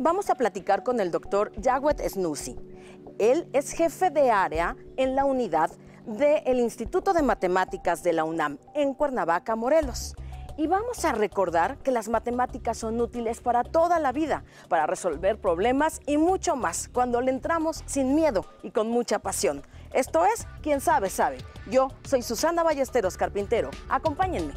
Vamos a platicar con el doctor Jaguet Snusi. Él es jefe de área en la unidad del Instituto de Matemáticas de la UNAM en Cuernavaca, Morelos. Y vamos a recordar que las matemáticas son útiles para toda la vida, para resolver problemas y mucho más, cuando le entramos sin miedo y con mucha pasión. Esto es Quien sabe, sabe. Yo soy Susana Ballesteros Carpintero. Acompáñenme.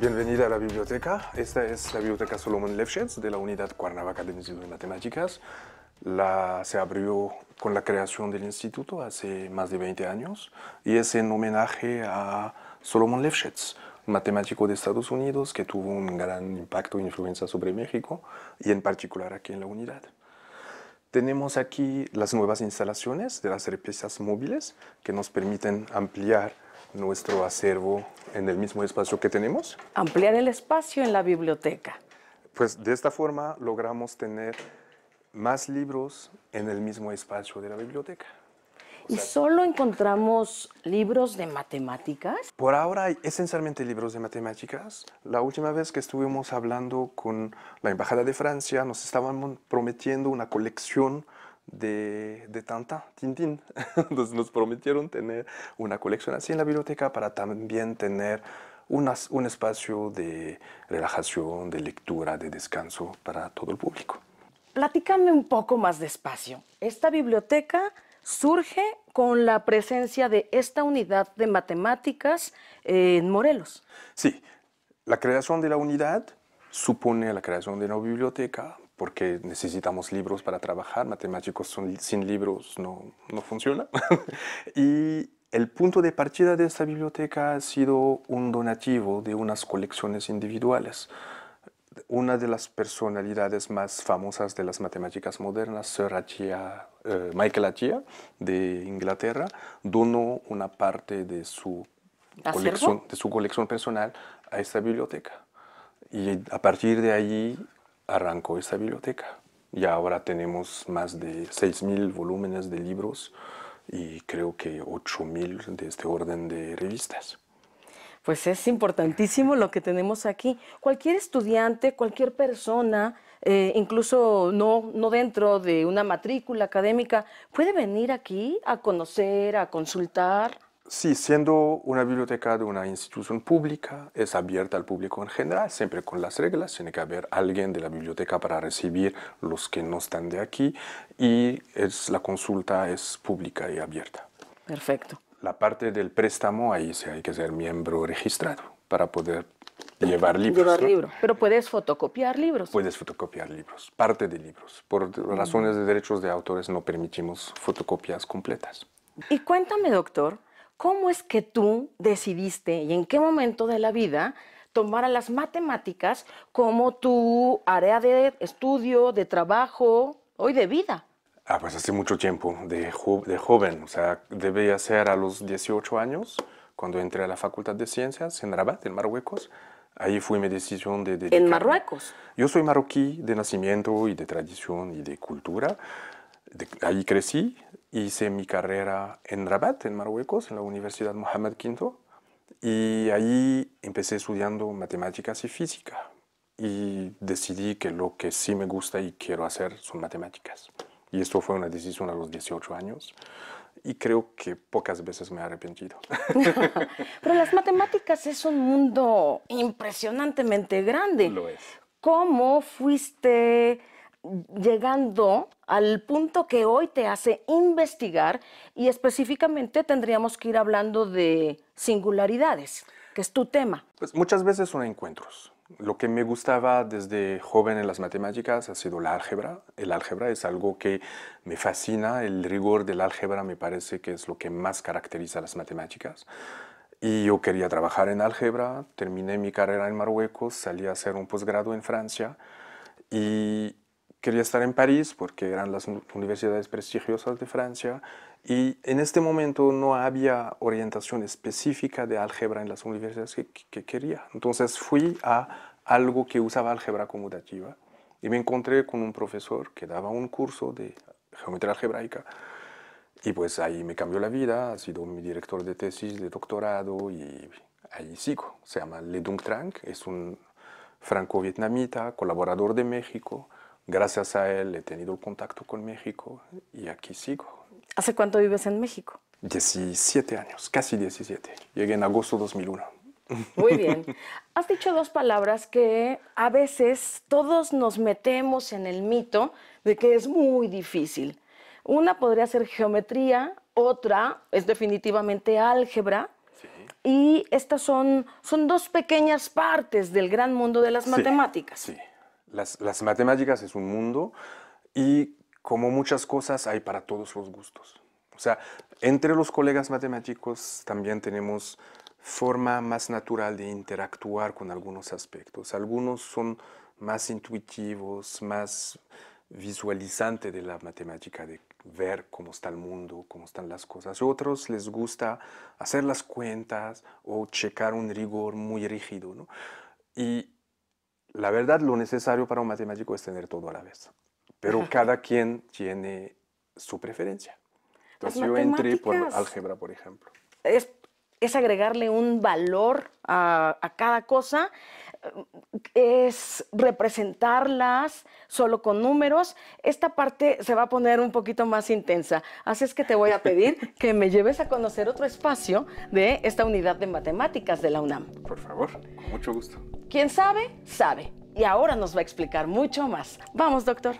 Bienvenida a la biblioteca. Esta es la biblioteca Solomon Lefschetz de la unidad Cuernavaca del Instituto de Matemáticas. La, se abrió con la creación del instituto hace más de 20 años y es en homenaje a Solomon Lefschetz, matemático de Estados Unidos que tuvo un gran impacto e influencia sobre México y en particular aquí en la unidad. Tenemos aquí las nuevas instalaciones de las repisas móviles que nos permiten ampliar nuestro acervo en el mismo espacio que tenemos? Ampliar el espacio en la biblioteca. Pues de esta forma logramos tener más libros en el mismo espacio de la biblioteca. ¿Y solo encontramos libros de matemáticas? Por ahora, hay esencialmente libros de matemáticas. La última vez que estuvimos hablando con la Embajada de Francia, nos estaban prometiendo una colección de, de tanta Tintín. nos prometieron tener una colección así en la biblioteca para también tener un espacio de relajación, de lectura, de descanso para todo el público. Platícame un poco más despacio. Esta biblioteca surge con la presencia de esta unidad de matemáticas eh, en Morelos. Sí, la creación de la unidad supone la creación de una biblioteca porque necesitamos libros para trabajar, matemáticos son, sin libros no, no funciona. y el punto de partida de esta biblioteca ha sido un donativo de unas colecciones individuales. Una de las personalidades más famosas de las matemáticas modernas, Sir eh, Michael Attia, de Inglaterra, donó una parte de su, colección, de su colección personal a esta biblioteca. Y a partir de ahí arrancó esa biblioteca. Y ahora tenemos más de 6 mil volúmenes de libros y creo que mil de este orden de revistas. Pues es importantísimo lo que tenemos aquí. Cualquier estudiante, cualquier persona, eh, incluso no, no dentro de una matrícula académica, puede venir aquí a conocer, a consultar. Sí, siendo una biblioteca de una institución pública, es abierta al público en general, siempre con las reglas. Tiene que haber alguien de la biblioteca para recibir los que no están de aquí y es, la consulta es pública y abierta. Perfecto. La parte del préstamo, ahí sí hay que ser miembro registrado para poder llevar libros. Llevar libros. Pero puedes fotocopiar libros. Puedes fotocopiar libros, parte de libros. Por mm. razones de derechos de autores no permitimos fotocopias completas. Y cuéntame, doctor, ¿cómo es que tú decidiste y en qué momento de la vida tomar a las matemáticas como tu área de estudio, de trabajo, hoy de vida? Ah, pues hace mucho tiempo, de, de joven, o sea, debía ser a los 18 años, cuando entré a la Facultad de Ciencias en Rabat, en Marruecos. Ahí fue mi decisión de ¿En Marruecos? Yo soy marroquí de nacimiento y de tradición y de cultura. ahí crecí, hice mi carrera en Rabat, en Marruecos, en la Universidad Mohamed V, y ahí empecé estudiando matemáticas y física. Y decidí que lo que sí me gusta y quiero hacer son matemáticas. Y esto fue una decisión a los 18 años y creo que pocas veces me he arrepentido. Pero las matemáticas es un mundo impresionantemente grande. Lo es. ¿Cómo fuiste llegando al punto que hoy te hace investigar y específicamente tendríamos que ir hablando de singularidades, que es tu tema. Pues muchas veces son encuentros. Lo que me gustaba desde joven en las matemáticas ha sido la álgebra. El álgebra es algo que me fascina, el rigor del álgebra me parece que es lo que más caracteriza las matemáticas. Y yo quería trabajar en álgebra, terminé mi carrera en Marruecos, salí a hacer un posgrado en Francia y quería estar en París porque eran las universidades prestigiosas de Francia y en este momento no había orientación específica de álgebra en las universidades que, quería. Entonces fui a algo que usaba álgebra conmutativa y me encontré con un profesor que daba un curso de geometría algebraica y pues ahí me cambió la vida, ha sido mi director de tesis de doctorado y ahí sigo. Se llama Le Dung Trang, es un franco-vietnamita, colaborador de México gracias a él he tenido contacto con México y aquí sigo. ¿Hace cuánto vives en México? 17 años, casi 17. Llegué en agosto 2001. Muy bien. Has dicho dos palabras que a veces todos nos metemos en el mito de que es muy difícil. Una podría ser geometría, otra es definitivamente álgebra. Y estas son, son dos pequeñas partes del gran mundo de las matemáticas. Sí. Las, matemáticas es un mundo y como muchas cosas hay para todos los gustos. O sea, entre los colegas matemáticos también tenemos forma más natural de interactuar con algunos aspectos. Algunos son más intuitivos, más visualizante de la matemática, de ver cómo está el mundo, cómo están las cosas. Otros les gusta hacer las cuentas o checar un rigor muy rígido. Y la verdad, lo necesario para un matemático es tener todo a la vez, pero cada quien tiene su preferencia. Entonces yo entré por álgebra, por ejemplo. Es, agregarle un valor a, a cada cosa es representarlas solo con números. Esta parte se va a poner un poquito más intensa. Así es que te voy a pedir que me lleves a conocer otro espacio de esta unidad de matemáticas de la UNAM. Por favor, con mucho gusto. Quien sabe, sabe. Y ahora nos va a explicar mucho más. Vamos, doctor.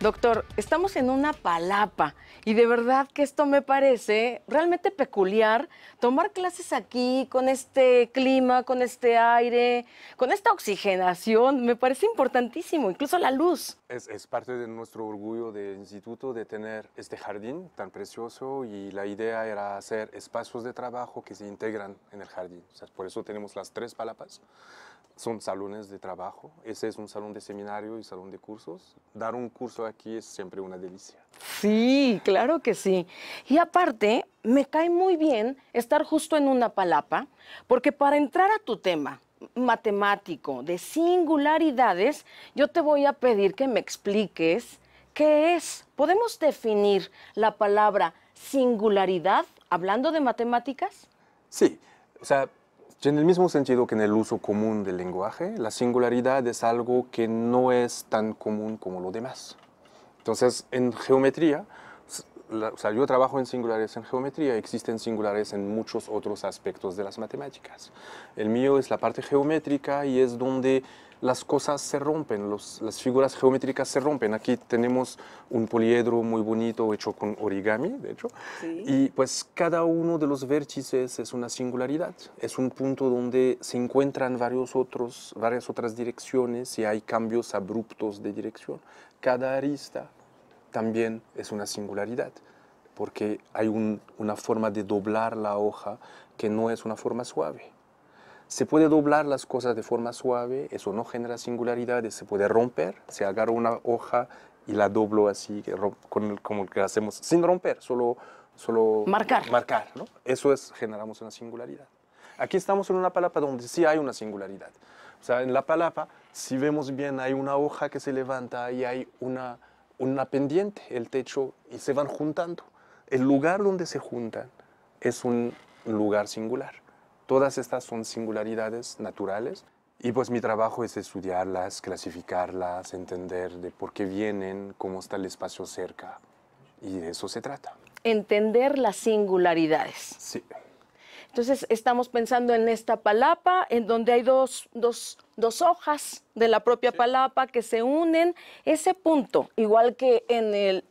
Doctor, estamos en una palapa y de verdad que esto me parece realmente peculiar, tomar clases aquí con este clima, con este aire, con esta oxigenación, me parece importantísimo, incluso la luz es, parte de nuestro orgullo de instituto de tener este jardín tan precioso y la idea era hacer espacios de trabajo que se integran en el jardín. por eso tenemos las tres palapas. Son salones de trabajo. Ese es un salón de seminario y salón de cursos. Dar un curso aquí es siempre una delicia. Sí, claro que sí. Y aparte, me cae muy bien estar justo en una palapa, porque para entrar a tu tema, matemático de singularidades, yo te voy a pedir que me expliques qué es. ¿Podemos definir la palabra singularidad hablando de matemáticas? Sí, o sea, en el mismo sentido que en el uso común del lenguaje, la singularidad es algo que no es tan común como lo demás. Entonces, en geometría, yo trabajo en singulares en geometría, existen singulares en muchos otros aspectos de las matemáticas. El mío es la parte geométrica y es donde las cosas se rompen, las figuras geométricas se rompen. Aquí tenemos un poliedro muy bonito hecho con origami, de hecho, y pues cada uno de los vértices es una singularidad, es un punto donde se encuentran varios otros, varias otras direcciones y hay cambios abruptos de dirección. Cada arista también es una singularidad, porque hay una forma de doblar la hoja que no es una forma suave. Se puede doblar las cosas de forma suave, eso no genera singularidades, se puede romper, se agarra una hoja y la doblo así, con como que hacemos, sin romper, solo, solo marcar. marcar Eso es, generamos una singularidad. Aquí estamos en una palapa donde sí hay una singularidad. O sea, en la palapa, si vemos bien, hay una hoja que se levanta y hay una, una pendiente, el techo, y se van juntando. El lugar donde se juntan es un lugar singular. Todas estas son singularidades naturales y pues mi trabajo es estudiarlas, clasificarlas, entender de por qué vienen, cómo está el espacio cerca y de eso se trata. Entender las singularidades. Sí. Entonces estamos pensando en esta palapa, en donde hay dos, hojas de la propia palapa que se unen. Ese punto, igual que en el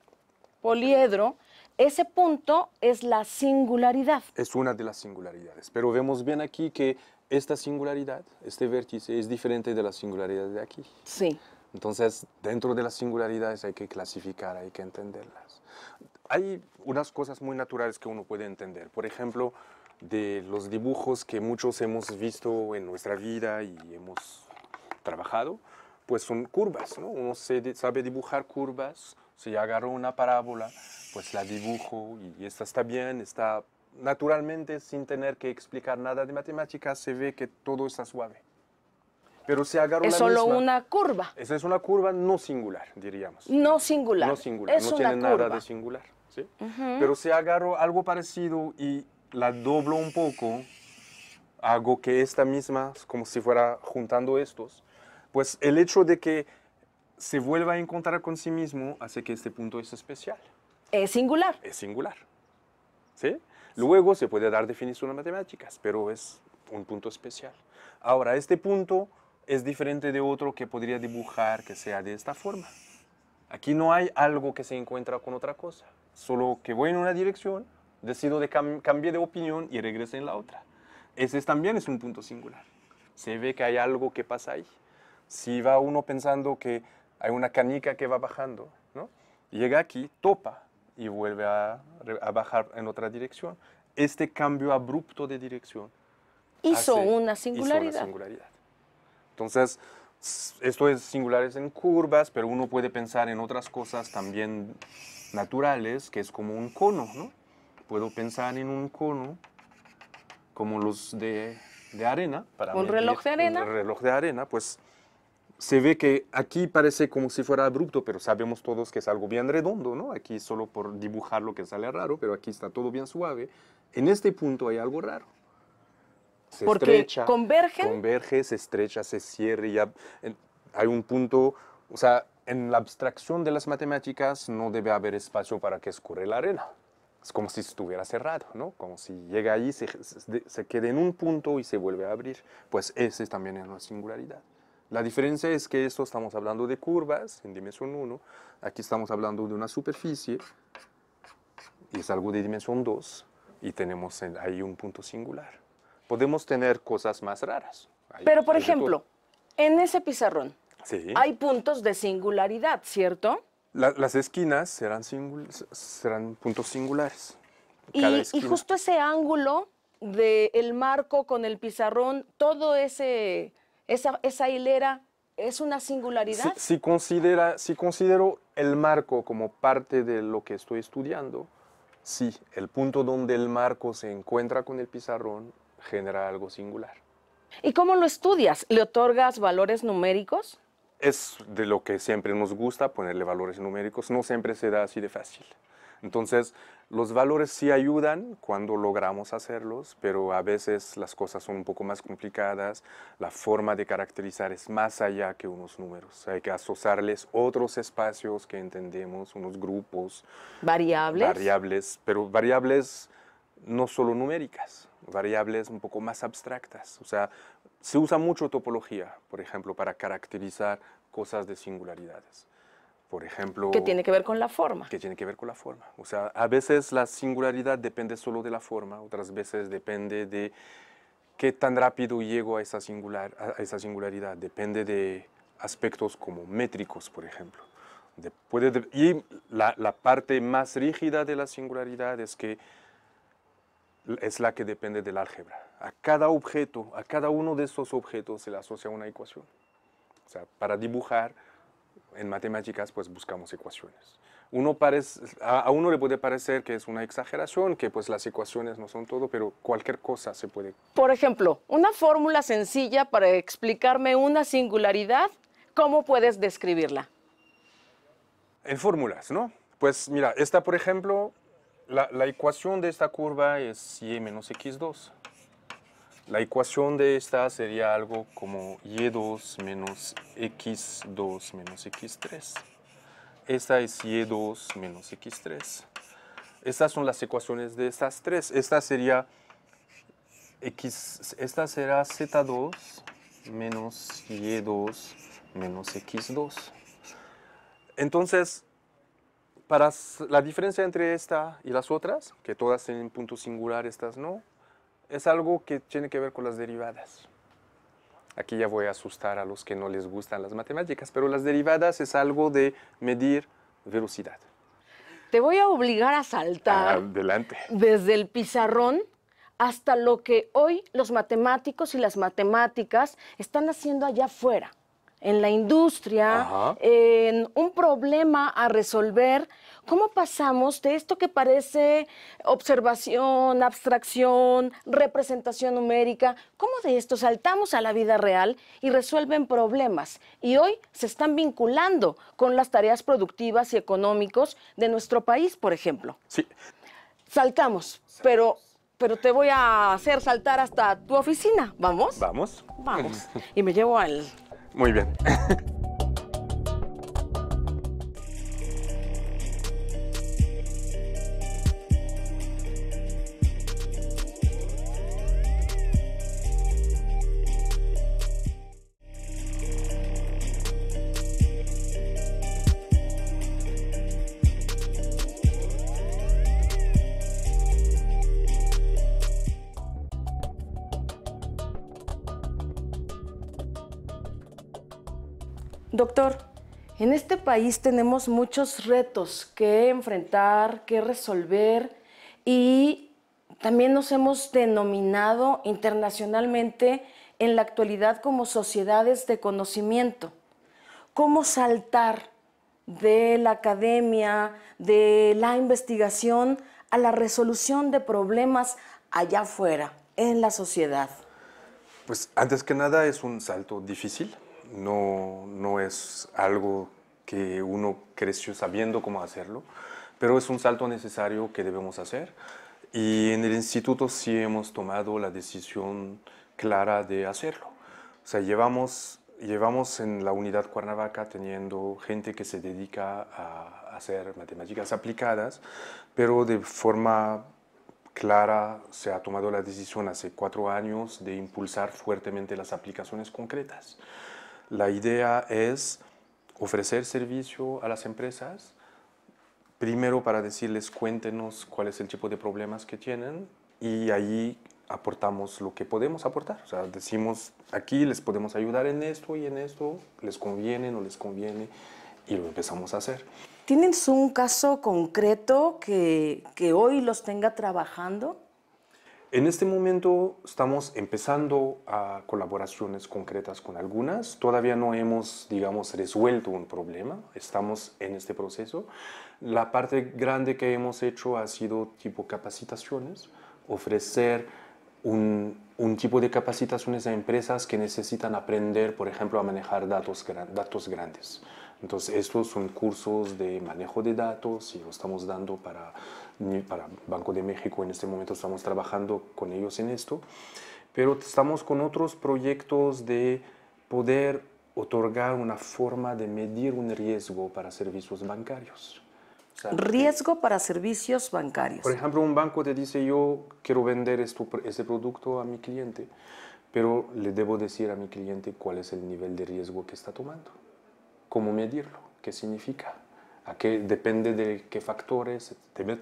poliedro, ese punto es la singularidad. Es una de las singularidades, pero vemos bien aquí que esta singularidad, este vértice, es diferente de la singularidad de aquí. Sí. Entonces, dentro de las singularidades hay que clasificar, hay que entenderlas. Hay unas cosas muy naturales que uno puede entender. Por ejemplo, de los dibujos que muchos hemos visto en nuestra vida y hemos trabajado, pues son curvas, ¿no? Uno sabe dibujar curvas, si agarro una parábola, pues la dibujo y esta está bien, está naturalmente sin tener que explicar nada de matemáticas, se ve que todo está suave. Pero si agarro es solo una curva. Esa es una curva no singular, diríamos. No singular. No singular, no tiene nada de singular. ¿sí? Pero si agarro algo parecido y la doblo un poco, hago que esta misma, como si fuera juntando estos, pues el hecho de que se vuelva a encontrar con sí mismo hace que este punto es especial. Es singular. Es singular. ¿Sí? Luego se puede dar definición definiciones matemáticas, pero es un punto especial. Ahora, este punto es diferente de otro que podría dibujar que sea de esta forma. Aquí no hay algo que se encuentra con otra cosa, solo que voy en una dirección, decido de cambie cambiar de opinión y regrese en la otra. Ese también es un punto singular. Se ve que hay algo que pasa ahí. Si va uno pensando que hay una canica que va bajando, ¿no? llega aquí, topa y vuelve a, bajar en otra dirección. Este cambio abrupto de dirección hizo, una, singularidad. singularidad. Entonces, esto es singulares en curvas, pero uno puede pensar en otras cosas también naturales, que es como un cono, ¿no? puedo pensar en un cono como los de, arena. Para ¿Un reloj de arena? Un reloj de arena, pues se ve que aquí parece como si fuera abrupto, pero sabemos todos que es algo bien redondo, ¿no? Aquí solo por dibujar lo que sale raro, pero aquí está todo bien suave. En este punto hay algo raro. Se Porque estrecha, convergen. Converge, se estrecha, se cierra. Ya, hay un punto, o sea, en la abstracción de las matemáticas no debe haber espacio para que escurre la arena es como si estuviera cerrado, ¿no? Como si llega ahí, se, quede en un punto y se vuelve a abrir. Pues ese también es una singularidad. La diferencia es que esto estamos hablando de curvas en dimensión 1, aquí estamos hablando de una superficie, y es algo de dimensión 2, y tenemos ahí un punto singular. Podemos tener cosas más raras. Pero, por ejemplo, en ese pizarrón hay puntos de singularidad, ¿cierto? las esquinas serán, puntos singulares. Y, justo ese ángulo del marco con el pizarrón, todo esa, hilera, ¿es una singularidad? Si, si considero el marco como parte de lo que estoy estudiando, sí, el punto donde el marco se encuentra con el pizarrón genera algo singular. ¿Y cómo lo estudias? ¿Le otorgas valores numéricos? es de lo que siempre nos gusta, ponerle valores numéricos, no siempre se da así de fácil. Entonces, los valores sí ayudan cuando logramos hacerlos, pero a veces las cosas son un poco más complicadas, la forma de caracterizar es más allá que unos números, hay que asociarles otros espacios que entendemos, unos grupos. Variables. Variables, pero variables no solo numéricas, variables un poco más abstractas. O sea, se usa mucho topología, por ejemplo, para caracterizar cosas de singularidades. Por ejemplo... Que tiene que ver con la forma. Que tiene que ver con la forma. O sea, a veces la singularidad depende solo de la forma, otras veces depende de qué tan rápido llego a esa, singularidad. Depende de aspectos como métricos, por ejemplo. y la, la parte más rígida de la singularidad es que es la que depende del álgebra a cada objeto, a cada uno de esos objetos se le asocia una ecuación. O sea, para dibujar en matemáticas, pues buscamos ecuaciones. parece, a, uno le puede parecer que es una exageración, que pues las ecuaciones no son todo, pero cualquier cosa se puede. Por ejemplo, una fórmula sencilla para explicarme una singularidad, ¿cómo puedes describirla? En fórmulas, ¿no? Pues mira, esta por ejemplo, la, la ecuación de esta curva es y menos x2. La ecuación de esta sería algo como y2 menos x2 menos x3. Esta es y2 menos x3. Estas son las ecuaciones de estas tres. Esta sería esta será z2 menos y2 menos x2. Entonces, para la diferencia entre esta y las otras, que todas tienen punto singular, estas no, es algo que tiene que ver con las derivadas. Aquí ya voy a asustar a los que no les gustan las matemáticas, pero las derivadas es algo de medir velocidad. Te voy a obligar a saltar. Adelante. Desde el pizarrón hasta lo que hoy los matemáticos y las matemáticas están haciendo allá afuera en la industria, en un problema a resolver. ¿Cómo pasamos de esto que parece observación, abstracción, representación numérica? ¿Cómo de esto saltamos a la vida real y resuelven problemas? Y hoy se están vinculando con las tareas productivas y económicos de nuestro país, por ejemplo. Sí. Saltamos, pero pero te voy a hacer saltar hasta tu oficina. ¿Vamos? Vamos. Vamos. Y me llevo al muy bien. Doctor, en este país tenemos muchos retos que enfrentar, que resolver y también nos hemos denominado internacionalmente en la actualidad como sociedades de conocimiento. ¿Cómo saltar de la academia, de la investigación a la resolución de problemas allá afuera, en la sociedad? Pues antes que nada es un salto difícil, no, es algo que uno creció sabiendo cómo hacerlo, pero es un salto necesario que debemos hacer. Y en el instituto sí hemos tomado la decisión clara de hacerlo. O sea, llevamos, llevamos en la unidad Cuernavaca teniendo gente que se dedica a hacer matemáticas aplicadas, pero de forma clara se ha tomado la decisión hace cuatro años de impulsar fuertemente las aplicaciones concretas. La idea es ofrecer servicio a las empresas, primero para decirles cuéntenos cuál es el tipo de problemas que tienen y ahí aportamos lo que podemos aportar. sea, decimos aquí les podemos ayudar en esto y en esto, les conviene, no les conviene y lo empezamos a hacer. ¿Tienen un caso concreto que hoy los tenga trabajando? En este momento estamos empezando a colaboraciones concretas con algunas. Todavía no hemos, digamos, resuelto un problema. Estamos en este proceso. La parte grande que hemos hecho ha sido tipo capacitaciones, ofrecer un, un tipo de capacitaciones a empresas que necesitan aprender, por ejemplo, a manejar datos, datos grandes. Entonces, estos son cursos de manejo de datos y lo estamos dando para para Banco de México en este momento estamos trabajando con ellos en esto, pero estamos con otros proyectos de poder otorgar una forma de medir un riesgo para servicios bancarios. riesgo para servicios bancarios. Por ejemplo, un banco te dice yo quiero vender ese este producto a mi cliente, pero le debo decir a mi cliente cuál es el nivel de riesgo que está tomando, cómo medirlo, qué significa a qué depende de qué factores.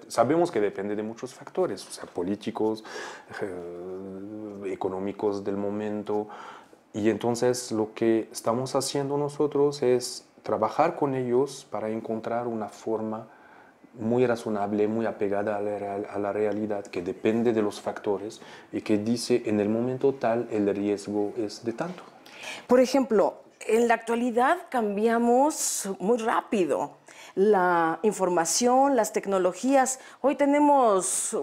Sabemos que depende de muchos factores, o sea, políticos, eh, económicos del momento. Y entonces lo que estamos haciendo nosotros es trabajar con ellos para encontrar una forma muy razonable, muy apegada a la, realidad, que depende de los factores y que dice en el momento tal el riesgo es de tanto. Por ejemplo, en la actualidad cambiamos muy rápido la información, las tecnologías. Hoy tenemos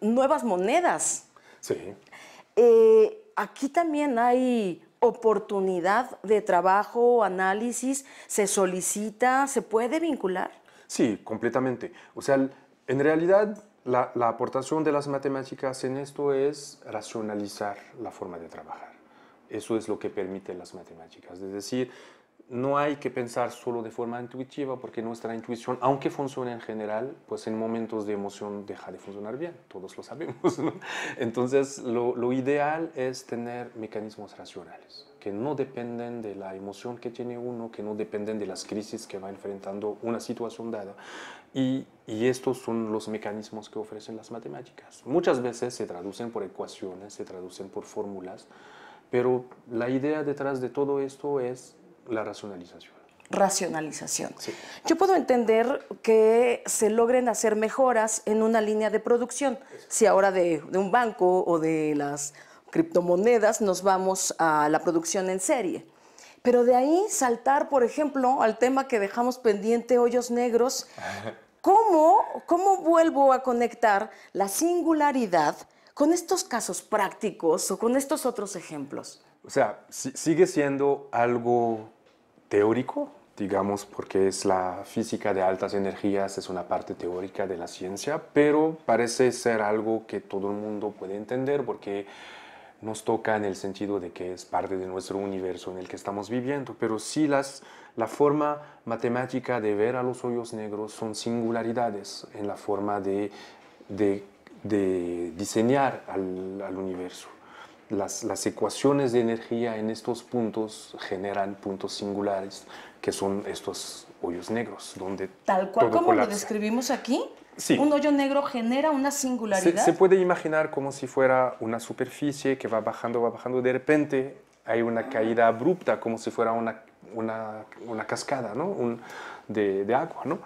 nuevas monedas. Sí. Eh, aquí también hay oportunidad de trabajo, análisis, se solicita, se puede vincular. Sí, completamente. O sea, en realidad la, la, aportación de las matemáticas en esto es racionalizar la forma de trabajar. Eso es lo que permiten las matemáticas. Es decir, no hay que pensar solo de forma intuitiva porque nuestra intuición, aunque funcione en general, pues en momentos de emoción deja de funcionar bien, todos lo sabemos. Entonces, lo, ideal es tener mecanismos racionales que no dependen de la emoción que tiene uno, que no dependen de las crisis que va enfrentando una situación dada. Y, y estos son los mecanismos que ofrecen las matemáticas. Muchas veces se traducen por ecuaciones, se traducen por fórmulas, pero la idea detrás de todo esto es la racionalización. Racionalización. Yo puedo entender que se logren hacer mejoras en una línea de producción. Si ahora de, un banco o de las criptomonedas nos vamos a la producción en serie. Pero de ahí saltar, por ejemplo, al tema que dejamos pendiente, hoyos negros, ¿cómo, cómo vuelvo a conectar la singularidad con estos casos prácticos o con estos otros ejemplos? O sea, sigue siendo algo teórico, digamos, porque es la física de altas energías, es una parte teórica de la ciencia, pero parece ser algo que todo el mundo puede entender porque nos toca en el sentido de que es parte de nuestro universo en el que estamos viviendo, pero sí las, la forma matemática de ver a los hoyos negros son singularidades en la forma de, de, diseñar al universo las, ecuaciones de energía en estos puntos generan puntos singulares, que son estos hoyos negros, donde... Tal cual como lo describimos aquí. Un hoyo negro genera una singularidad. Se, puede imaginar como si fuera una superficie que va bajando, va bajando, de repente hay una caída abrupta, como si fuera una, una, cascada ¿no? de, agua. ¿no?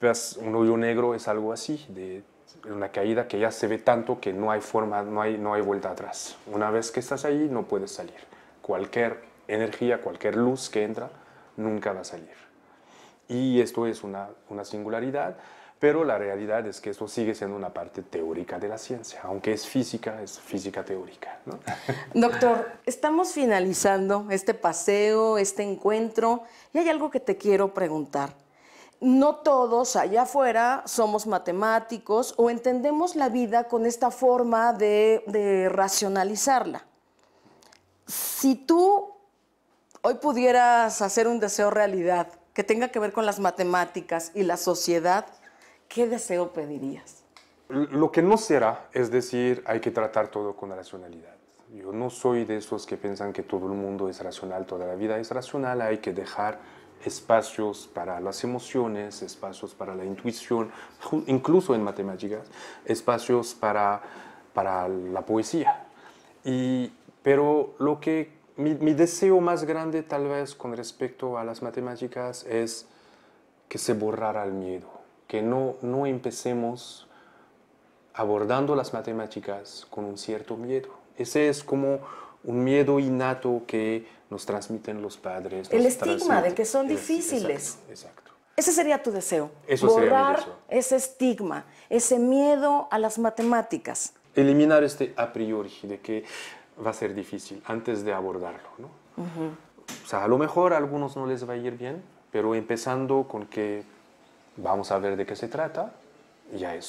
Pues un hoyo negro es algo así, de una caída que ya se ve tanto que no hay forma, no hay, no hay vuelta atrás. Una vez que estás ahí, no puedes salir. Cualquier energía, cualquier luz que entra, nunca va a salir. Y esto es una, singularidad, pero la realidad es que esto sigue siendo una parte teórica de la ciencia, aunque es física, es física teórica. Doctor, estamos finalizando este paseo, este encuentro, y hay algo que te quiero preguntar no todos allá afuera somos matemáticos o entendemos la vida con esta forma de, racionalizarla. Si tú hoy pudieras hacer un deseo realidad que tenga que ver con las matemáticas y la sociedad, ¿qué deseo pedirías? Lo que no será, es decir, hay que tratar todo con racionalidad. Yo no soy de esos que piensan que todo el mundo es racional, toda la vida es racional, hay que dejar espacios para las emociones, espacios para la intuición, incluso en matemáticas, espacios para, para la poesía. Y, pero lo que mi, deseo más grande tal vez con respecto a las matemáticas es que se borrara el miedo, que no, no empecemos abordando las matemáticas con un cierto miedo. Ese es como un miedo innato que nos transmiten los padres. El estigma de que son difíciles. Exacto, Ese sería tu deseo. borrar ese estigma, ese miedo a las matemáticas. Eliminar este a priori de que va a ser difícil antes de abordarlo. ¿no? O sea, a lo mejor a algunos no les va a ir bien, pero empezando con que vamos a ver de qué se trata, ya es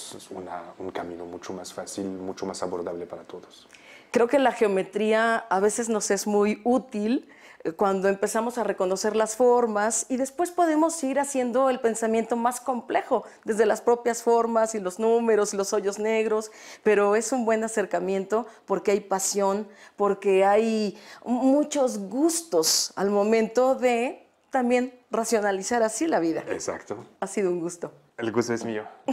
un camino mucho más fácil, mucho más abordable para todos. Creo que la geometría a veces nos es muy útil eh, cuando empezamos a reconocer las formas y después podemos ir haciendo el pensamiento más complejo desde las propias formas y los números y los hoyos negros, pero es un buen acercamiento porque hay pasión, porque hay muchos gustos al momento de también racionalizar así la vida. Exacto. Ha sido un gusto. El gusto es mío.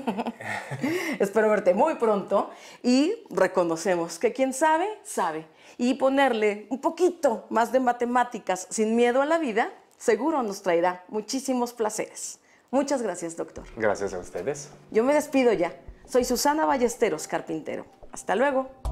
Espero verte muy pronto y reconocemos que quien sabe, sabe. Y ponerle un poquito más de matemáticas sin miedo a la vida, seguro nos traerá muchísimos placeres. Muchas gracias, doctor. Gracias a ustedes. Yo me despido ya. Soy Susana Ballesteros, carpintero. Hasta luego.